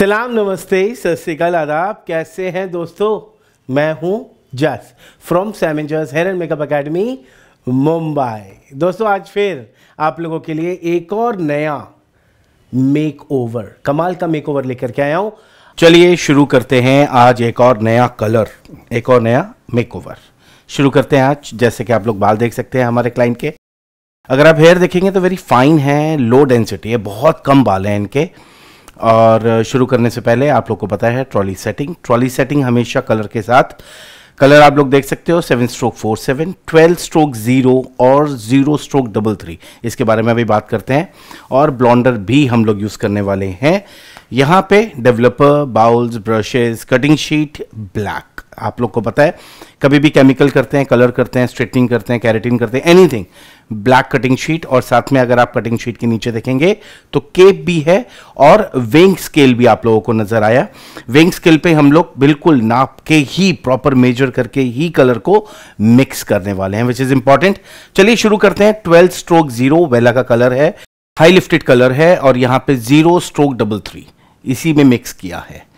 सलाम नमस्ते सत श्रीकाल आदाब कैसे हैं दोस्तों मैं हूं Jas from seven Jas hair and makeup academy Mumbai दोस्तों आज फिर आप लोगों के लिए एक और नया मेक ओवर कमाल का मेक ओवर लेकर के आया हूं चलिए शुरू करते हैं आज एक और नया कलर एक और नया मेक ओवर शुरू करते हैं आज जैसे कि आप लोग बाल देख सकते हैं हमारे क्लाइंट के अगर आप हेयर देखेंगे तो वेरी फाइन है लो डेंसिटी है बहुत कम बाल हैं इनके और शुरू करने से पहले आप लोग को पता है ट्रॉली सेटिंग ट्रॉली सेटिंग हमेशा कलर के साथ कलर आप लोग देख सकते हो seven stroke four seven twelve stroke zero और ज़ीरो स्ट्रोक डबल थ्री इसके बारे में अभी बात करते हैं और ब्लॉन्डर भी हम लोग यूज़ करने वाले हैं यहाँ पे developer bowls brushes cutting sheet black आप लोग को पता है कभी भी केमिकल करते हैं कलर करते हैं स्ट्रेटनिंग करते हैं कैरेटिन करते हैं एनीथिंग ब्लैक कटिंग शीट और साथ में अगर आप कटिंग शीट के नीचे देखेंगे तो केप भी है और वेंग स्केल भी आप लोगों को नजर आया वेंग स्केल पे हम लोग बिल्कुल नाप के ही प्रॉपर मेजर करके ही कलर को मिक्स करने वाले हैं विच इज इंपॉर्टेंट चलिए शुरू करते हैं ट्वेल्व स्ट्रोक जीरो वेला का कलर है हाई लिफ्टेड कलर है और यहाँ पे जीरो स्ट्रोक डबल थ्री इसी में मिक्स किया है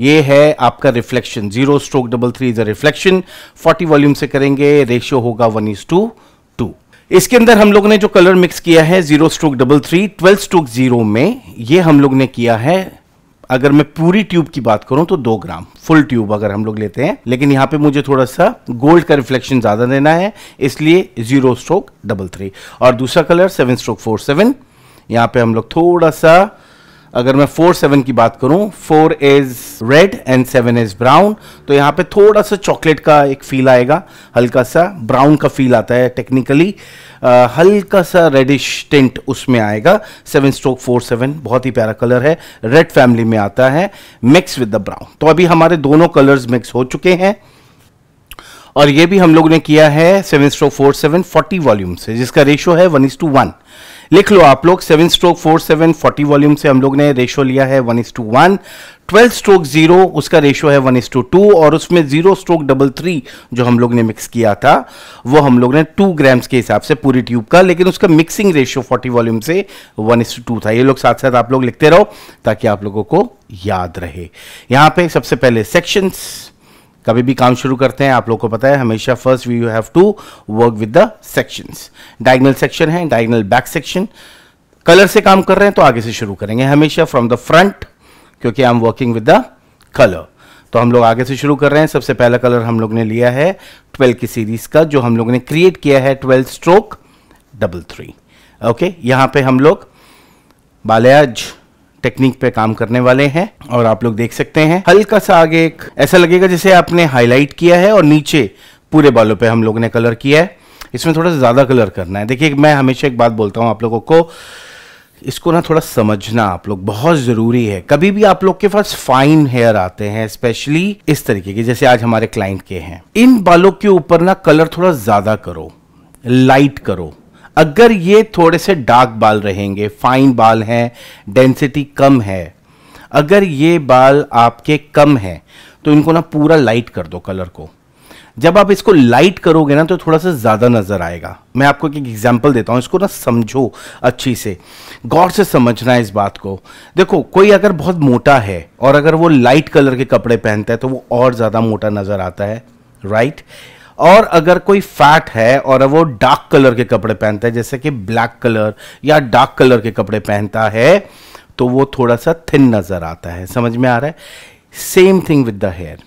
ये है आपका reflection zero stroke double three is a reflection forty volume से करेंगे रेशियो होगा वन इज टू टू इसके अंदर हम लोग ने जो कलर मिक्स किया है zero stroke double three twelve stroke zero में ये हम लोग ने किया है अगर मैं पूरी ट्यूब की बात करूं तो दो ग्राम फुल ट्यूब अगर हम लोग लेते हैं लेकिन यहाँ पे मुझे थोड़ा सा गोल्ड का रिफ्लेक्शन ज्यादा देना है इसलिए जीरो स्ट्रोक डबल थ्री और दूसरा colour seven stroke four seven यहाँ पे हम लोग थोड़ा सा अगर मैं फोर सेवन की बात करूं four is red and seven is brown तो यहाँ पे थोड़ा सा चॉकलेट का एक फील आएगा हल्का सा ब्राउन का फील आता है टेक्निकली हल्का सा रेडिश टिंट उसमें आएगा सेवन स्ट्रोक फोर सेवन बहुत ही प्यारा कलर है रेड फैमिली में आता है मिक्स विद द ब्राउन तो अभी हमारे दोनों कलर्स मिक्स हो चुके हैं और ये भी हम लोग ने किया है seven stroke four seven forty volume से जिसका रेशियो है वन इज टू वन लिख लो आप लोग seven stroke four seven forty volume से हम लोग ने रेशो लिया है one is to one twelve stroke zero उसका रेशो है वन इज टू टू और उसमें जीरो स्ट्रोक डबल थ्री जो हम लोग ने मिक्स किया था वो हम लोग ने टू ग्राम्स के हिसाब से पूरी ट्यूब का लेकिन उसका मिक्सिंग रेशियो फोर्टी वॉल्यूम से वन इज टू था ये लोग साथ साथ आप लोग लिखते रहो ताकि आप लोगों को याद रहे यहां पे सबसे पहले सेक्शंस कभी भी काम शुरू करते हैं आप लोग को पता है हमेशा first we you have to work with the sections diagonal section है डायगनल बैक सेक्शन कलर से काम कर रहे हैं तो आगे से शुरू करेंगे हमेशा फ्रॉम द फ्रंट क्योंकि I am working with the colour तो हम लोग आगे से शुरू कर रहे हैं सबसे पहला कलर हम लोग ने लिया है ट्वेल्व की सीरीज का जो हम लोग ने क्रिएट किया है twelve stroke double three okay यहां पे हम लोग बालयाज टेक्निक पे काम करने वाले हैं और आप लोग देख सकते हैं हल्का सा आगे एक ऐसा लगेगा जैसे आपने हाईलाइट किया है और नीचे पूरे बालों पे हम लोगों ने कलर किया है इसमें थोड़ा सा ज़्यादा कलर करना है देखिए मैं हमेशा एक बात बोलता हूँ आप लोगों को इसको ना थोड़ा समझना आप लोग बहुत ज़रूरी है कभी भी आप लोग के पास फाइन हेयर आते हैं स्पेशली इस तरीके के जैसे आज हमारे क्लाइंट के हैं इन बालों के ऊपर ना कलर थोड़ा ज़्यादा करो लाइट करो अगर ये थोड़े से डार्क बाल रहेंगे फाइन बाल हैं डेंसिटी कम है अगर ये बाल आपके कम हैं तो इनको ना पूरा लाइट कर दो कलर को जब आप इसको लाइट करोगे ना तो थोड़ा सा ज़्यादा नज़र आएगा मैं आपको एक एग्जाम्पल देता हूँ इसको ना समझो अच्छी से गौर से समझना है इस बात को देखो कोई अगर बहुत मोटा है और अगर वो लाइट कलर के कपड़े पहनता है तो वो और ज़्यादा मोटा नज़र आता है राइट right? और अगर कोई फैट है और वो डार्क कलर के कपड़े पहनता है जैसे कि ब्लैक कलर या डार्क कलर के कपड़े पहनता है तो वो थोड़ा सा थिन नज़र आता है समझ में आ रहा है same thing with the hair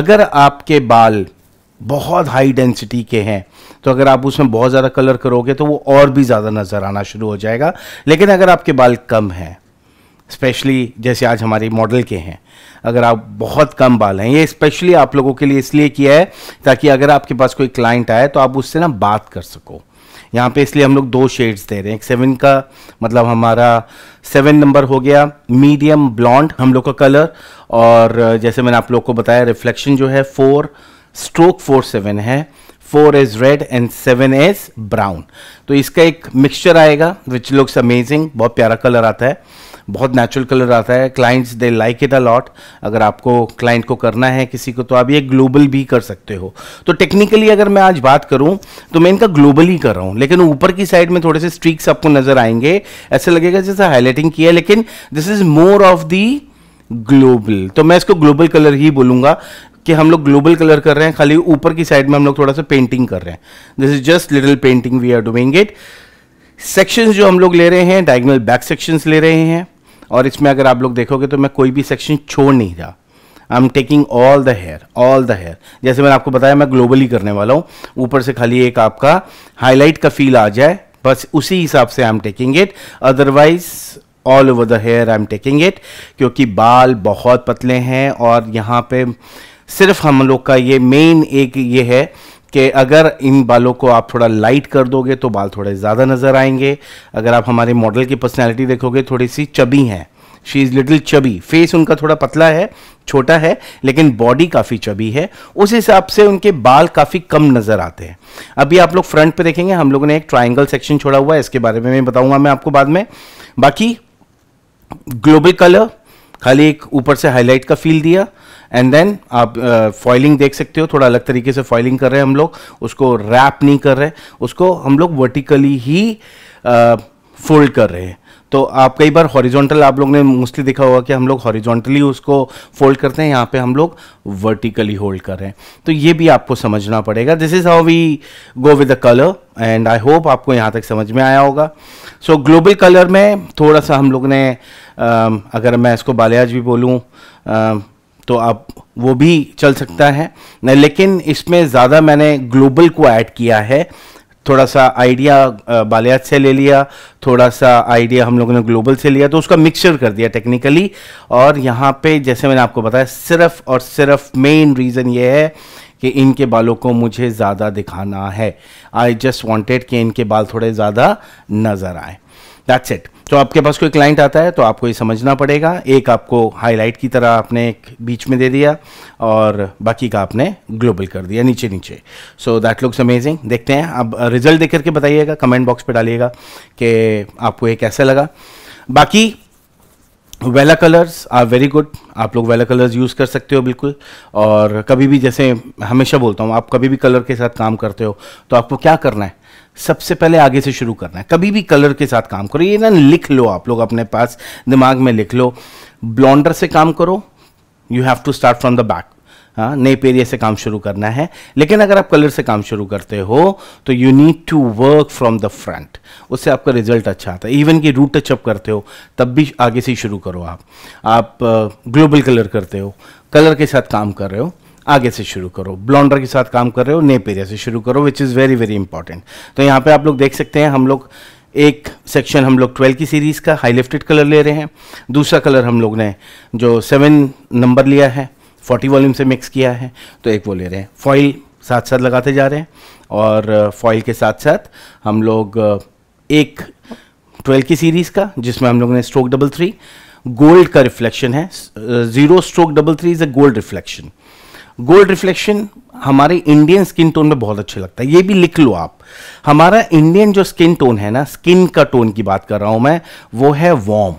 अगर आपके बाल बहुत हाई डेंसिटी के हैं तो अगर आप उसमें बहुत ज़्यादा कलर करोगे तो वो और भी ज़्यादा नज़र आना शुरू हो जाएगा लेकिन अगर आपके बाल कम हैं स्पेशली जैसे आज हमारे मॉडल के हैं अगर आप बहुत कम बाल हैं ये स्पेशली आप लोगों के लिए इसलिए किया है ताकि अगर आपके पास कोई क्लाइंट आए तो आप उससे ना बात कर सको यहाँ पे इसलिए हम लोग दो शेड्स दे रहे हैं एक सेवन का मतलब हमारा सेवन नंबर हो गया मीडियम ब्लॉन्ड हम लोग का कलर और जैसे मैंने आप लोग को बताया रिफ्लेक्शन जो है फोर स्ट्रोक फोर सेवन है four is red and seven is brown तो इसका एक मिक्सचर आएगा विच लुक्स अमेजिंग बहुत प्यारा कलर आता है बहुत नेचुरल कलर आता है clients they like it a lot अगर आपको क्लाइंट को करना है किसी को तो आप ये ग्लोबल भी कर सकते हो तो टेक्निकली अगर मैं आज बात करूं तो मैं इनका ग्लोबल ही कर रहा हूं लेकिन ऊपर की साइड में थोड़े से स्ट्रीक्स आपको नजर आएंगे ऐसे लगेगा जैसे हाईलाइटिंग किया लेकिन this is more of the global तो मैं इसको ग्लोबल कलर ही बोलूंगा कि हम लोग ग्लोबल कलर कर रहे हैं खाली ऊपर की साइड में हम लोग थोड़ा सा पेंटिंग कर रहे हैं this is just little painting we are doing it sections जो हम लोग ले रहे हैं डायगनल बैक सेक्शंस ले रहे हैं और इसमें अगर आप लोग देखोगे तो मैं कोई भी सेक्शन छोड़ नहीं रहा I am taking all the hair all the hair जैसे मैंने आपको बताया मैं ग्लोबली करने वाला हूँ ऊपर से खाली एक आपका हाईलाइट का फील आ जाए बस उसी हिसाब से I am taking it otherwise all over the hair I am taking it क्योंकि बाल बहुत पतले हैं और यहाँ पे सिर्फ हम लोग का ये मेन एक ये है कि अगर इन बालों को आप थोड़ा लाइट कर दोगे तो बाल थोड़े ज़्यादा नज़र आएंगे अगर आप हमारे मॉडल की पर्सनैलिटी देखोगे थोड़ी सी चबी हैं she is little chubby face उनका थोड़ा पतला है छोटा है लेकिन बॉडी काफ़ी चबी है उस हिसाब से उनके बाल काफ़ी कम नज़र आते हैं अभी आप लोग फ्रंट पे देखेंगे हम लोगों ने एक ट्राइंगल सेक्शन छोड़ा हुआ है इसके बारे में मैं बताऊंगा मैं आपको बाद में बाकी ग्लोबल कलर खाली एक ऊपर से हाईलाइट का फील दिया एंड देन आप फॉइलिंग uh, देख सकते हो थोड़ा अलग तरीके से फॉइलिंग कर रहे हैं हम लोग उसको रैप नहीं कर रहे उसको हम लोग वर्टिकली ही फोल्ड uh, कर रहे हैं तो आप कई बार हॉरिजॉन्टल आप लोग ने मोस्टली देखा होगा कि हम लोग हॉरिजॉन्टली उसको फोल्ड करते हैं यहाँ पे हम लोग वर्टिकली होल्ड कर रहे हैं तो ये भी आपको समझना पड़ेगा this is how we go with the colour and I hope आपको यहाँ तक समझ में आया होगा सो ग्लोबल कलर में थोड़ा सा हम लोग ने आ, um, अगर मैं इसको बालियाज भी बोलूँ um, तो आप वो भी चल सकता है लेकिन इसमें ज़्यादा मैंने ग्लोबल को ऐड किया है थोड़ा सा आइडिया बालियात से ले लिया थोड़ा सा आइडिया हम लोगों ने ग्लोबल से लिया तो उसका मिक्सचर कर दिया टेक्निकली और यहाँ पे जैसे मैंने आपको बताया सिर्फ और सिर्फ मेन रीज़न ये है कि इनके बालों को मुझे ज़्यादा दिखाना है आई जस्ट वॉन्टेड कि इनके बाल थोड़े ज़्यादा नज़र आए दैट्स इट तो आपके पास कोई क्लाइंट आता है तो आपको ये समझना पड़ेगा एक आपको हाईलाइट की तरह आपने एक बीच में दे दिया और बाकी का आपने ग्लोबल कर दिया नीचे नीचे सो दैट लुक्स अमेजिंग देखते हैं अब रिजल्ट देख करके बताइएगा कमेंट बॉक्स पर डालिएगा कि आपको ये कैसा लगा बाकी वेला कलर्स आर वेरी गुड आप लोग वेला कलर्स यूज़ कर सकते हो बिल्कुल और कभी भी जैसे हमेशा बोलता हूँ आप कभी भी कलर के साथ काम करते हो तो आपको क्या करना है सबसे पहले आगे से शुरू करना है कभी भी कलर के साथ काम करो ये ना लिख लो आप लोग अपने पास दिमाग में लिख लो ब्लॉन्डर से काम करो you have to start from the back हाँ पेरिया से काम शुरू करना है लेकिन अगर आप कलर से काम शुरू करते हो तो you need to work from the front उससे आपका रिजल्ट अच्छा आता है इवन कि रूट टचअप करते हो तब भी आगे से शुरू करो आप आप ग्लोबल कलर करते हो कलर के साथ काम कर रहे हो आगे से शुरू करो ब्लॉन्डर के साथ काम कर रहे हो नेप एरिया से शुरू करो which is very very important तो यहाँ पे आप लोग देख सकते हैं हम लोग एक सेक्शन हम लोग 12 की सीरीज़ का हाई लिफ्टेड कलर ले रहे हैं दूसरा कलर हम लोग ने जो सेवन नंबर लिया है 40 वॉल्यूम से मिक्स किया है तो एक वो ले रहे हैं फॉइल साथ साथ लगाते जा रहे हैं और फॉइल uh, के साथ साथ हम लोग uh, एक 12 की सीरीज़ का जिसमें हम लोग ने स्ट्रोक डबल थ्री गोल्ड का रिफ्लेक्शन है zero stroke double three is a gold reflection gold reflection हमारे इंडियन स्किन टोन में बहुत अच्छा लगता है ये भी लिख लो आप हमारा इंडियन जो स्किन टोन है ना स्किन का टोन की बात कर रहा हूं मैं वो है वॉम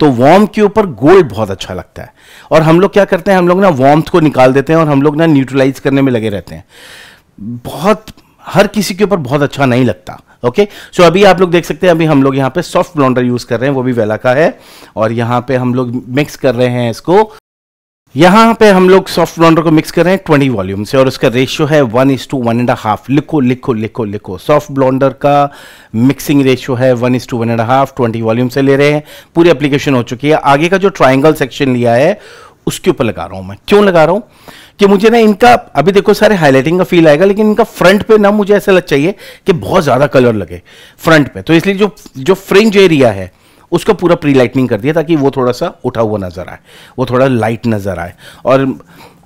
तो वॉम के ऊपर गोल्ड बहुत अच्छा लगता है और हम लोग क्या करते हैं हम लोग ना वॉम्थ को निकाल देते हैं और हम लोग ना न्यूट्रलाइज करने में लगे रहते हैं बहुत हर किसी के ऊपर बहुत अच्छा नहीं लगता ओके सो अभी आप लोग देख सकते हैं अभी हम लोग यहाँ पे सॉफ्ट ब्लॉन्डर यूज कर रहे हैं वो भी वेला का है और यहाँ पे हम लोग मिक्स कर रहे हैं इसको यहाँ पे हम लोग सॉफ्ट ब्लॉन्डर को मिक्स कर रहे हैं ट्वेंटी वॉल्यूम से और उसका रेशियो है one is to one and half लिखो लिखो लिखो लिखो सॉफ्ट ब्लॉन्डर का मिक्सिंग रेशियो है one is to one and half twenty volume से ले रहे हैं पूरी एप्लीकेशन हो चुकी है आगे का जो ट्राइंगल सेक्शन लिया है उसके ऊपर लगा रहा हूँ मैं क्यों लगा रहा हूँ कि मुझे ना इनका अभी देखो सारे हाईलाइटिंग का फील आएगा लेकिन इनका फ्रंट पे ना मुझे ऐसा लग चाहिए कि बहुत ज़्यादा कलर लगे फ्रंट पे तो इसलिए जो जो फ्रिंज एरिया है उसका पूरा प्री लाइटनिंग कर दिया ताकि वो थोड़ा सा उठा हुआ नज़र आए वो थोड़ा लाइट नज़र आए और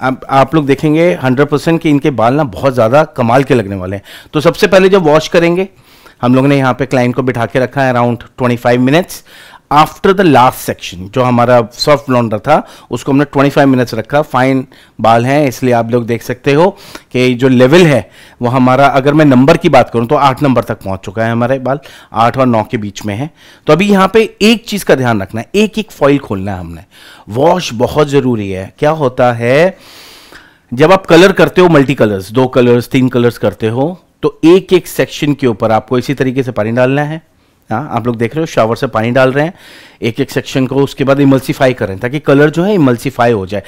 आ, आप लोग देखेंगे हंड्रेड परसेंट कि इनके बाल ना बहुत ज़्यादा कमाल के लगने वाले हैं तो सबसे पहले जब वॉश करेंगे हम लोग ने यहाँ पे क्लाइंट को बिठा के रखा है around 25 minutes after the last section जो हमारा सॉफ्ट लॉन्डर था उसको हमने 25 मिनट्स रखा फाइन बाल हैं इसलिए आप लोग देख सकते हो कि जो लेवल है वो हमारा अगर मैं नंबर की बात करूं तो आठ नंबर तक पहुंच चुका है हमारे बाल आठ और नौ के बीच में है तो अभी यहाँ पे एक चीज़ का ध्यान रखना है एक एक फॉइल खोलना है हमने वॉश बहुत ज़रूरी है क्या होता है जब आप कलर करते हो मल्टी कलर्स दो कलर्स तीन कलर्स करते हो तो एक एक सेक्शन के ऊपर आपको इसी तरीके से पानी डालना है हाँ आप लोग देख रहे हो शावर से पानी डाल रहे हैं एक एक सेक्शन को उसके बाद इमल्सीफाई कर रहे हैं ताकि कलर जो है इमल्सीफाई हो जाए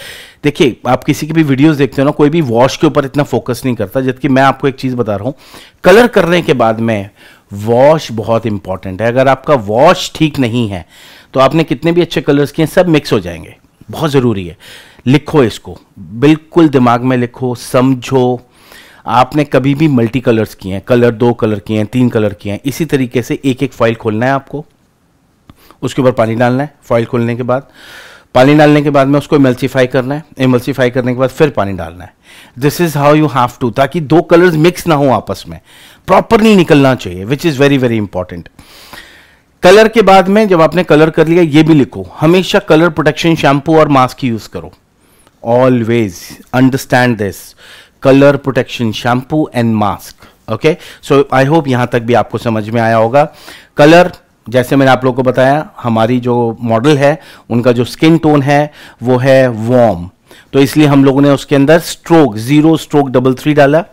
देखिए आप किसी की भी वीडियोस देखते हो ना कोई भी वॉश के ऊपर इतना फोकस नहीं करता जबकि मैं आपको एक चीज़ बता रहा हूँ कलर करने के बाद में वॉश बहुत इंपॉर्टेंट है अगर आपका वॉश ठीक नहीं है तो आपने कितने भी अच्छे कलर्स किए सब मिक्स हो जाएंगे बहुत ज़रूरी है लिखो इसको बिल्कुल दिमाग में लिखो समझो आपने कभी भी मल्टी कलर्स किए हैं कलर दो कलर किए हैं तीन कलर किए हैं इसी तरीके से एक एक फाइल खोलना है आपको उसके ऊपर पानी डालना है फाइल खोलने के बाद पानी डालने के बाद में उसको इमल्सीफाई करना है इमल्सीफाई करने के बाद फिर पानी डालना है this is how you have to ताकि दो कलर्स मिक्स ना हो आपस में प्रॉपरली निकलना चाहिए which is very very important colour के बाद में जब आपने कलर कर लिया ये भी लिखो हमेशा कलर प्रोटेक्शन शैम्पू और मास्क यूज करो always understand this colour protection shampoo and mask okay so I hope यहां तक भी आपको समझ में आया होगा कलर जैसे मैंने आप लोगों को बताया हमारी जो मॉडल है उनका जो स्किन टोन है वो है वॉर्म तो इसलिए हम लोगों ने उसके अंदर stroke zero stroke double three डाला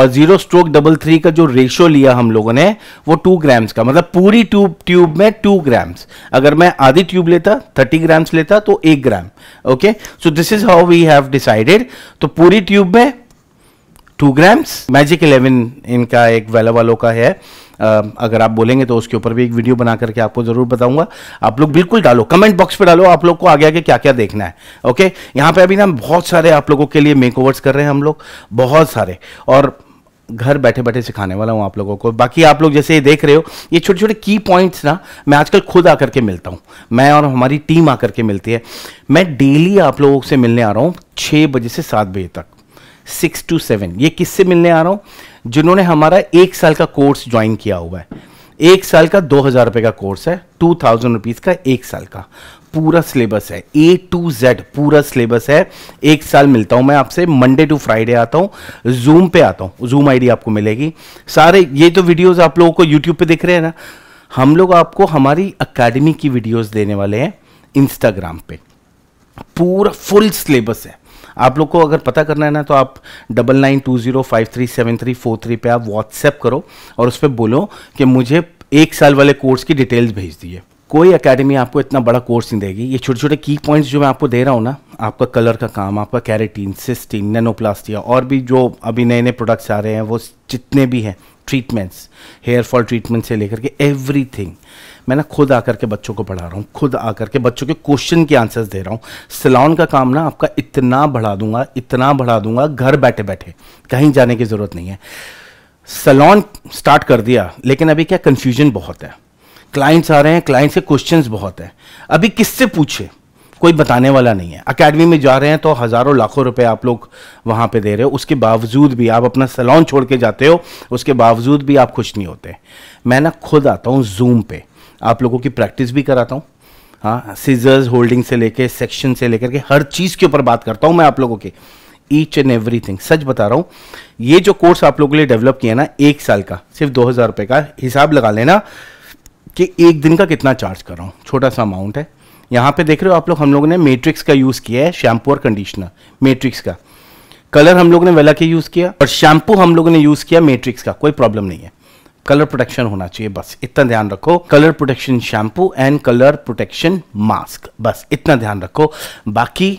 और जीरो स्ट्रोक डबल थ्री का जो रेशियो लिया हम लोगों ने वो टू ग्राम्स का मतलब पूरी ट्यूब ट्यूब में टू ग्राम्स अगर मैं आधी ट्यूब लेता थर्टी ग्राम्स लेता तो एक gram okay so this is how we have decided तो पूरी ट्यूब में टू ग्राम्स मैजिक इलेवन इनका एक वेला वालों का है अगर आप बोलेंगे तो उसके ऊपर भी एक वीडियो बना करके आपको जरूर बताऊंगा आप लोग बिल्कुल डालो कमेंट बॉक्स पे डालो आप लोग को आगे आगे क्या क्या देखना है ओके यहाँ पे अभी ना बहुत सारे आप लोगों के लिए मेक कर रहे हैं हम लोग बहुत सारे और घर बैठे बैठे सिखाने वाला हूँ आप लोगों को बाकी आप लोग जैसे ये देख रहे हो ये छोटे छोटे की पॉइंट्स ना मैं आजकल खुद आकर के मिलता हूँ मैं और हमारी टीम आकर के मिलती है मैं डेली आप लोगों से मिलने आ रहा हूँ छः बजे से सात बजे तक सिक्स टू सेवन ये किससे मिलने आ रहा हूं जिन्होंने हमारा एक साल का कोर्स ज्वाइन किया हुआ है एक साल का दो हज़ार रुपए का कोर्स है टू थाउजेंड रुपीज़ का एक साल का पूरा सिलेबस है ए टू जेड पूरा सिलेबस है एक साल मिलता हूं मैं आपसे मंडे टू फ्राइडे आता हूं जूम पे आता हूं जूम आईडी आपको मिलेगी सारे ये तो वीडियोस आप लोगों को यूट्यूब पे दिख रहे हैं ना हम लोग आपको हमारी अकेडमी की वीडियोस देने वाले हैं इंस्टाग्राम पे पूरा फुल सिलेबस है आप लोग को अगर पता करना है ना तो आप double nine two zero five three seven three four three पर आप व्हाट्सएप करो और उस पर बोलो कि मुझे एक साल वाले कोर्स की डिटेल्स भेज दिए कोई एकेडमी आपको इतना बड़ा कोर्स नहीं देगी ये छोटे छोटे की पॉइंट्स जो मैं आपको दे रहा हूँ ना आपका कलर का काम आपका कैरेटीन सिस्टीन नैनोप्लास्टिया और भी जो अभी नए नए प्रोडक्ट्स आ रहे हैं वो जितने भी हैं ट्रीटमेंट्स हेयर फॉल ट्रीटमेंट से लेकर के एवरीथिंग मैं ना खुद आकर के बच्चों को पढ़ा रहा हूँ खुद आकर के बच्चों के क्वेश्चन के आंसर्स दे रहा हूँ सलाउन का काम ना आपका इतना बढ़ा दूंगा इतना बढ़ा दूंगा घर बैठे बैठे कहीं जाने की ज़रूरत नहीं है सलॉन स्टार्ट कर दिया लेकिन अभी क्या कन्फ्यूजन बहुत है क्लाइंट्स आ रहे हैं क्लाइंट्स के क्वेश्चंस बहुत हैं अभी किससे पूछे कोई बताने वाला नहीं है अकेडमी में जा रहे हैं तो हज़ारों लाखों रुपए आप लोग वहाँ पे दे रहे हो उसके बावजूद भी आप अपना सैलॉन छोड़ के जाते हो उसके बावजूद भी आप खुश नहीं होते मैं ना खुद आता हूँ जूम पे आप लोगों की प्रैक्टिस भी कराता हूँ हाँ सीजर्स होल्डिंग से लेके सेक्शन से लेकर के हर चीज़ के ऊपर बात करता हूँ मैं आप लोगों के ईच एंड एवरी थिंग सच बता रहा हूँ ये जो कोर्स आप लोगों के लिए डेवलप किया ना एक साल का सिर्फ दो हज़ार रुपये का हिसाब लगा लेना कि एक दिन का कितना चार्ज कर रहा हूँ छोटा सा अमाउंट है यहाँ पे देख रहे हो आप लोग हम लोगों ने मेट्रिक्स का यूज़ किया है शैम्पू और कंडीशनर मेट्रिक्स का कलर हम लोग ने वेला के यूज़ किया और शैम्पू हम लोगों ने यूज़ किया मेट्रिक्स का कोई प्रॉब्लम नहीं है कलर प्रोटेक्शन होना चाहिए बस इतना ध्यान रखो colour protection shampoo and colour protection mask बस इतना ध्यान रखो बाकी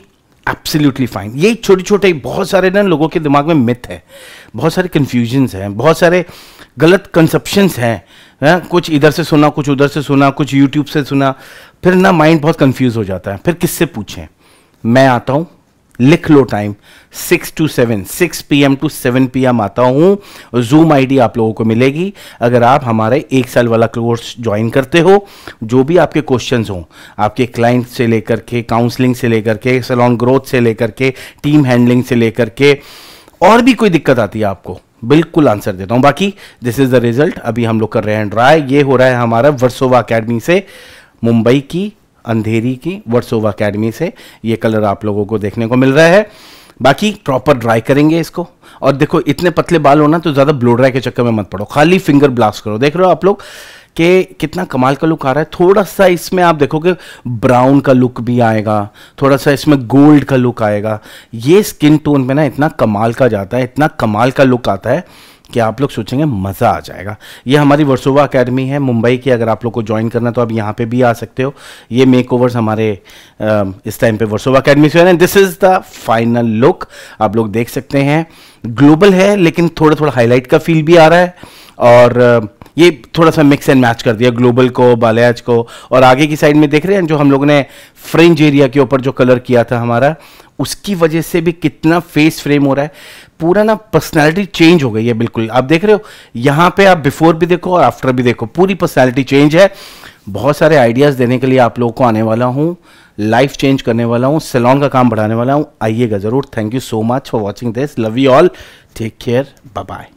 एब्सोल्युटली फाइन ये छोटे छोटे बहुत सारे ना लोगों के दिमाग में मिथ है बहुत सारे कन्फ्यूजन्स हैं बहुत सारे गलत कंसप्शंस हैं है? कुछ इधर से सुना कुछ उधर से सुना कुछ यूट्यूब से सुना फिर ना माइंड बहुत कन्फ्यूज़ हो जाता है फिर किससे पूछें मैं आता हूँ लिख लो time six to seven six P M to seven P M आता हूँ जूम आईडी आप लोगों को मिलेगी अगर आप हमारे एक साल वाला कोर्स ज्वाइन करते हो जो भी आपके क्वेश्चंस हों आपके क्लाइंट से लेकर के काउंसलिंग से लेकर के सलॉन ग्रोथ से लेकर के टीम हैंडलिंग से लेकर के और भी कोई दिक्कत आती है आपको बिल्कुल आंसर देता हूँ बाकी दिस इज द रिजल्ट अभी हम लोग कर रहे हैं ड्राई ये हो रहा है हमारा वर्सोवा अकेडमी से मुंबई की अंधेरी की वर्सोवा अकेडमी से ये कलर आप लोगों को देखने को मिल रहा है बाकी प्रॉपर ड्राई करेंगे इसको और देखो इतने पतले बाल होना तो ज़्यादा ब्लो ड्राई के चक्कर में मत पड़ो खाली फिंगर ब्लास्ट करो देख रहे हो आप लोग कि कितना कमाल का लुक आ रहा है थोड़ा सा इसमें आप देखोगे ब्राउन का लुक भी आएगा थोड़ा सा इसमें गोल्ड का लुक आएगा ये स्किन टोन में ना इतना कमाल का जाता है इतना कमाल का लुक आता है कि आप लोग सोचेंगे मज़ा आ जाएगा ये हमारी वर्सोवा अकेडमी है मुंबई की अगर आप लोग को ज्वाइन करना तो आप यहाँ पे भी आ सकते हो ये मेक हमारे इस टाइम पे वर्सोवा अकेडमी से है this is the final look आप लोग देख सकते हैं ग्लोबल है लेकिन थोड़ा थोड़ा हाईलाइट का फील भी आ रहा है और ये थोड़ा सा मिक्स एंड मैच कर दिया ग्लोबल को बालियाज को और आगे की साइड में देख रहे हैं जो हम लोगों ने फ्रेंच एरिया के ऊपर जो कलर किया था हमारा उसकी वजह से भी कितना फेस फ्रेम हो रहा है पूरा ना पर्सनैलिटी चेंज हो गई है बिल्कुल आप देख रहे हो यहाँ पे आप बिफोर भी देखो और आफ्टर भी देखो पूरी पर्सनैलिटी चेंज है बहुत सारे आइडियाज़ देने के लिए आप लोगों को आने वाला हूँ लाइफ चेंज करने वाला हूँ सैलॉन का काम बढ़ाने वाला हूँ आइएगा ज़रूर thank you so much for watching this love you all take care bye